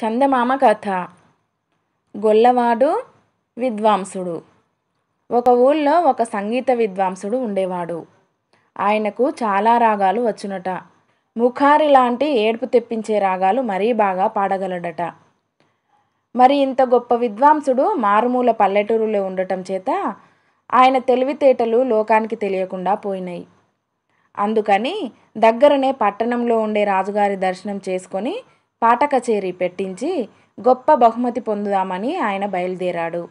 చందమామ కథ గొల్లవాడు విద్వాంసుడు ఒక ఊళ్ళో ఒక సంగీత విద్వాంసుడు ఉండేవాడు ఆయనకు చాలా రాగాలు వచ్చునట ముఖారి లాంటి ఏడుపు తెప్పించే రాగాలు మరీ బాగా పాడగలడట మరి ఇంత గొప్ప విద్వాంసుడు మారుమూల పల్లెటూరులో ఉండటం చేత ఆయన తెలివితేటలు లోకానికి తెలియకుండా పోయినాయి అందుకని దగ్గరనే పట్టణంలో ఉండే రాజుగారి దర్శనం చేసుకొని పాట కచేరీ పెట్టించి గొప్ప బహుమతి పొందుదామని ఆయన బయలుదేరాడు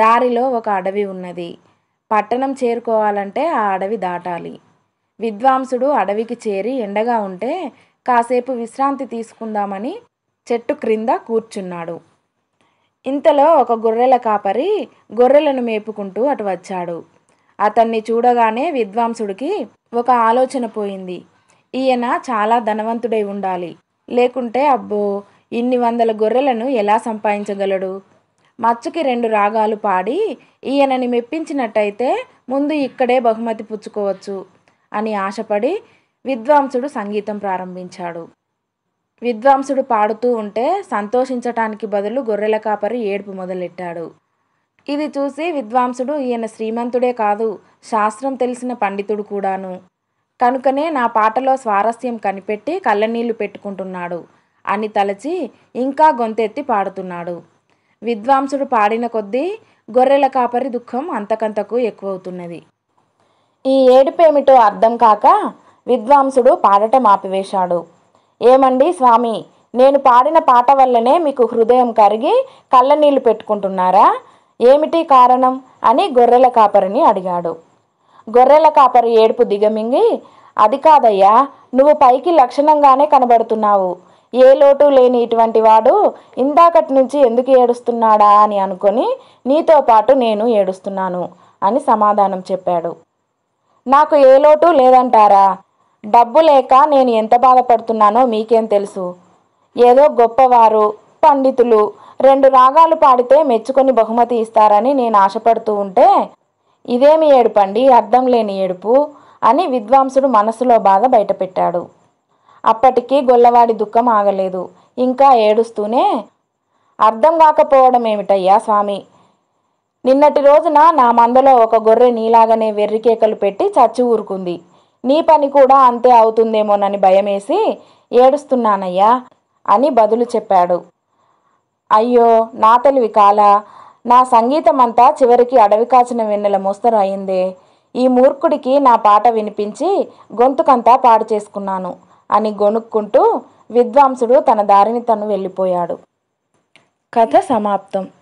దారిలో ఒక అడవి ఉన్నది పట్టణం చేరుకోవాలంటే ఆ అడవి దాటాలి విద్వాంసుడు అడవికి చేరి ఎండగా ఉంటే కాసేపు విశ్రాంతి తీసుకుందామని చెట్టు క్రింద కూర్చున్నాడు ఇంతలో ఒక గొర్రెల కాపరి గొర్రెలను మేపుకుంటూ అటు వచ్చాడు అతన్ని చూడగానే విద్వాంసుడికి ఒక ఆలోచన పోయింది ఈయన చాలా ధనవంతుడై ఉండాలి లేకుంటే అబ్బో ఇన్ని వందల గొర్రెలను ఎలా సంపాదించగలడు మచ్చుకి రెండు రాగాలు పాడి ఈయనని మెప్పించినట్టయితే ముందు ఇక్కడే బహుమతి పుచ్చుకోవచ్చు అని ఆశపడి విద్వాంసుడు సంగీతం ప్రారంభించాడు విద్వాంసుడు పాడుతూ ఉంటే సంతోషించటానికి బదులు గొర్రెల కాపరి ఏడుపు మొదలెట్టాడు ఇది చూసి విద్వాంసుడు ఈయన శ్రీమంతుడే కాదు శాస్త్రం తెలిసిన పండితుడు కూడాను కనుకనే నా పాటలో స్వారస్యం కనిపెట్టి కళ్ళనీళ్లు పెట్టుకుంటున్నాడు అని తలచి ఇంకా గొంతెత్తి పాడుతున్నాడు విద్వాంసుడు పాడిన కొద్దీ గొర్రెల కాపరి దుఃఖం అంతకంతకు ఎక్కువవుతున్నది ఈ ఏడుపేమిటో అర్థం కాక విద్వాంసుడు పాడటం ఆపివేశాడు ఏమండి స్వామి నేను పాడిన పాట వల్లనే మీకు హృదయం కరిగి కళ్ళనీళ్లు పెట్టుకుంటున్నారా ఏమిటి కారణం అని గొర్రెల కాపరిని అడిగాడు గొర్రెల కాపరి ఏడుపు దిగమింగి అది కాదయ్యా నువ్వు పైకి లక్షణంగానే కనబడుతున్నావు ఏ లోటు లేని ఇటువంటి వాడు ఇందాకటి నుంచి ఎందుకు ఏడుస్తున్నాడా అని అనుకొని నీతో పాటు నేను ఏడుస్తున్నాను అని సమాధానం చెప్పాడు నాకు ఏ లోటు లేదంటారా డబ్బు లేక నేను ఎంత బాధపడుతున్నానో మీకేం తెలుసు ఏదో గొప్పవారు పండితులు రెండు రాగాలు పాడితే మెచ్చుకొని బహుమతి ఇస్తారని నేను ఆశపడుతూ ఉంటే ఇదేమి ఏడుపండి అర్థం లేని ఏడుపు అని విద్వాంసుడు మనసులో బాధ బయటపెట్టాడు అప్పటికీ గొల్లవాడి దుఃఖం ఆగలేదు ఇంకా ఏడుస్తూనే అర్థం కాకపోవడం ఏమిటయ్యా స్వామి నిన్నటి రోజున నా మందలో ఒక గొర్రె నీలాగనే వెర్రికేకలు పెట్టి చచ్చి ఊరుకుంది నీ పని కూడా అంతే అవుతుందేమోనని భయమేసి ఏడుస్తున్నానయ్యా అని బదులు చెప్పాడు అయ్యో నా తెలివి కాలా నా సంగీతమంతా చివరికి అడవి కాచిన వెన్నెల మోస్తరు అయిందే ఈ మూర్ఖుడికి నా పాట వినిపించి గొంతుకంతా పాడు చేసుకున్నాను అని గొణుక్కుంటూ విద్వాంసుడు తన దారిని తను వెళ్ళిపోయాడు కథ సమాప్తం